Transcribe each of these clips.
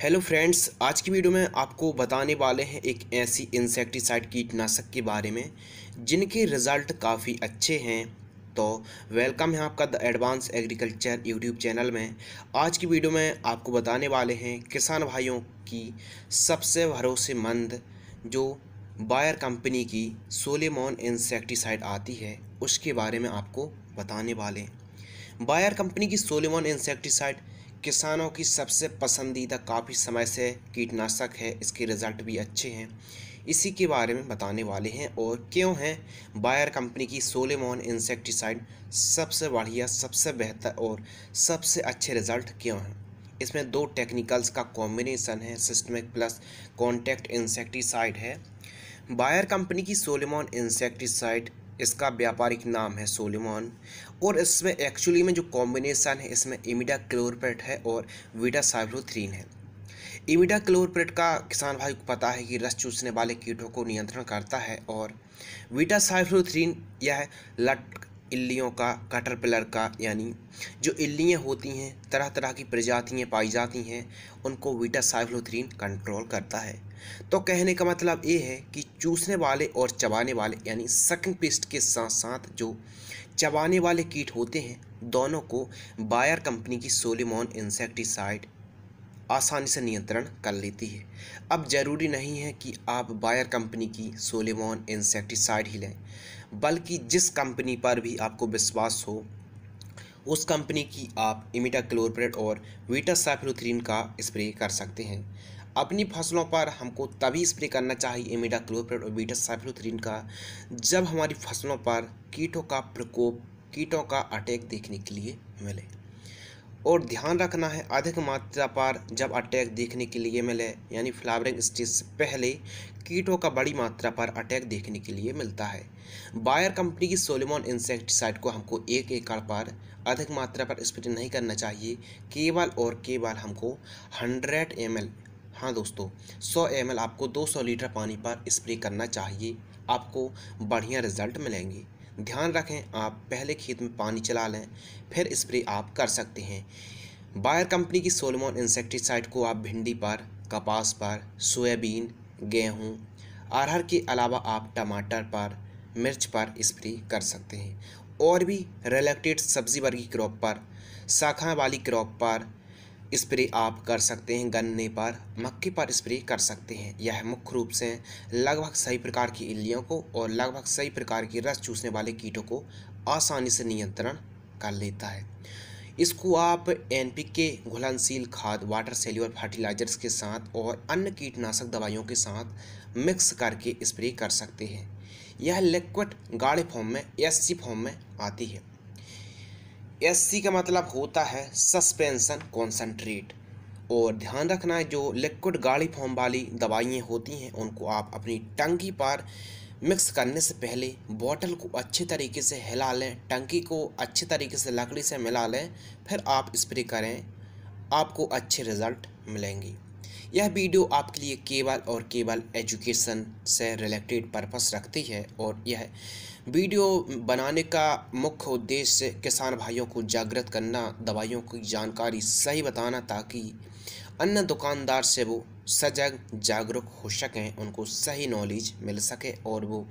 hello friends आज की video में आपको बताने वाले हैं एक ऐसी इंसेक्टिसाइड कीटनाशक के बारे में जिनके रिज़ल्ट काफ़ी अच्छे हैं तो वेलकम है आपका the advance agriculture YouTube channel में आज की वीडियो में आपको बताने वाले हैं किसान भाइयों की सबसे भरोसेमंद जो बायर कंपनी की सोलेमोन इंसेक्टिसाइड आती है उसके बारे में आपको बताने वाले हैं बायर कंपनी की सोलेमोन इंसेक्टिसाइड किसानों की सबसे पसंदीदा काफ़ी समय से कीटनाशक है इसके रिज़ल्ट भी अच्छे हैं इसी के बारे में बताने वाले हैं और क्यों हैं बायर कंपनी की सोलेमोन इंसेक्टिसाइड सबसे बढ़िया सबसे बेहतर और सबसे अच्छे रिज़ल्ट क्यों हैं इसमें दो टेक्निकल्स का कॉम्बिनेसन है सिस्टमिक प्लस कॉन्टैक्ट इंसेक्टिसाइड है बायर कंपनी की सोलेमोन इंसेक्टिसाइड इसका व्यापारिक नाम है सोलिमॉन और इसमें एक्चुअली में जो कॉम्बिनेशन है इसमें इमिडा क्लोरपेट है और विटा साइब्रोथ्रीन है इमिडा क्लोरपेट का किसान भाई को पता है कि रस चूसने वाले कीटों को नियंत्रण करता है और वीटा साइफ्रोथ्रीन यह लट इल्लियों का काटरपिलर का यानी जो इल्लियाँ होती हैं तरह तरह की प्रजातियाँ पाई जाती हैं उनको वीटा साइफ्लोथ्रीन कंट्रोल करता है तो कहने का मतलब ये है कि चूसने वाले और चबाने वाले यानी सकिंग पेस्ट के साथ साथ जो चबाने वाले कीट होते हैं दोनों को बायर कंपनी की सोलिमोन इंसेक्टिसाइड आसानी से नियंत्रण कर लेती है अब ज़रूरी नहीं है कि आप बायर कंपनी की सोलिमोन इंसेक्टिसाइड ही लें बल्कि जिस कंपनी पर भी आपको विश्वास हो उस कंपनी की आप इमिटा क्लोरप्रेड और वीटा साइफ्लोथ्रीन का स्प्रे कर सकते हैं अपनी फसलों पर हमको तभी स्प्रे करना चाहिए इमिटा क्लोरप्रेड और वीटा साइफ्लोथ्रीन का जब हमारी फसलों पर कीटों का प्रकोप कीटों का अटैक देखने के लिए मिले और ध्यान रखना है अधिक मात्रा पर जब अटैक देखने के लिए मिले यानी फ्लावरिंग स्टेज से पहले कीटों का बड़ी मात्रा पर अटैक देखने के लिए मिलता है बायर कंपनी की सोलिमोन इंसेक्टिसाइड को हमको एक एकड़ पर अधिक मात्रा पर स्प्रे नहीं करना चाहिए केवल और केवल हमको हंड्रेड एम एल हाँ दोस्तों 100 एम आपको 200 लीटर पानी पर स्प्रे करना चाहिए आपको बढ़िया रिजल्ट मिलेंगे ध्यान रखें आप पहले खेत में पानी चला लें फिर स्प्रे आप कर सकते हैं बायर कंपनी की सोलमोन इंसेक्टिसाइड को आप भिंडी पर कपास पर सोयाबीन गेहूँ अरहर के अलावा आप टमाटर पर मिर्च पर स्प्रे कर सकते हैं और भी रिलेक्टेड सब्जी वर्गी क्रॉप पर शाखा वाली क्रॉप पर स्प्रे आप कर सकते हैं गन्ने पर मक्के पर स्प्रे कर सकते हैं यह मुख्य रूप से लगभग सही प्रकार की इल्लियों को और लगभग सही प्रकार की रस चूसने वाले कीटों को आसानी से नियंत्रण कर लेता है इसको आप एन पी के घुलनशील खाद वाटर सेल्यूर फर्टिलाइजर्स के साथ और अन्य कीटनाशक दवाइयों के साथ मिक्स करके स्प्रे कर सकते हैं यह लिक्विड गाढ़े फॉर्म में एस फॉर्म में आती है एससी का मतलब होता है सस्पेंसन कॉन्सनट्रेट और ध्यान रखना है जो लिक्विड गाढ़ी फॉर्म वाली दवाइयाँ होती हैं उनको आप अपनी टंकी पर मिक्स करने से पहले बॉटल को अच्छे तरीके से हिला लें टंकी को अच्छे तरीके से लकड़ी से मिला लें फिर आप स्प्रे करें आपको अच्छे रिज़ल्ट मिलेंगे यह वीडियो आपके लिए केवल और केवल एजुकेशन से रिलेटेड पर्पस रखती है और यह वीडियो बनाने का मुख्य उद्देश्य किसान भाइयों को जागृत करना दवाइयों की जानकारी सही बताना ताकि अन्य दुकानदार से वो सजग जागरूक हो सकें उनको सही नॉलेज मिल सके और वो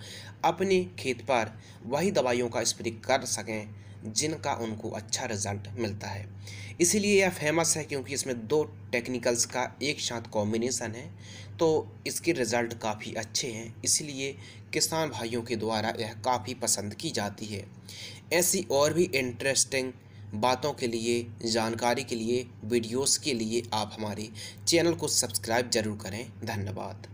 अपने खेत पर वही दवाइयों का स्प्रे कर सकें जिनका उनको अच्छा रिजल्ट मिलता है इसीलिए यह फेमस है क्योंकि इसमें दो टेक्निकल्स का एक साथ कॉम्बिनेसन है तो इसके रिज़ल्ट काफ़ी अच्छे हैं इसलिए किसान भाइयों के द्वारा यह काफ़ी पसंद की जाती है ऐसी और भी इंटरेस्टिंग बातों के लिए जानकारी के लिए वीडियोस के लिए आप हमारे चैनल को सब्सक्राइब जरूर करें धन्यवाद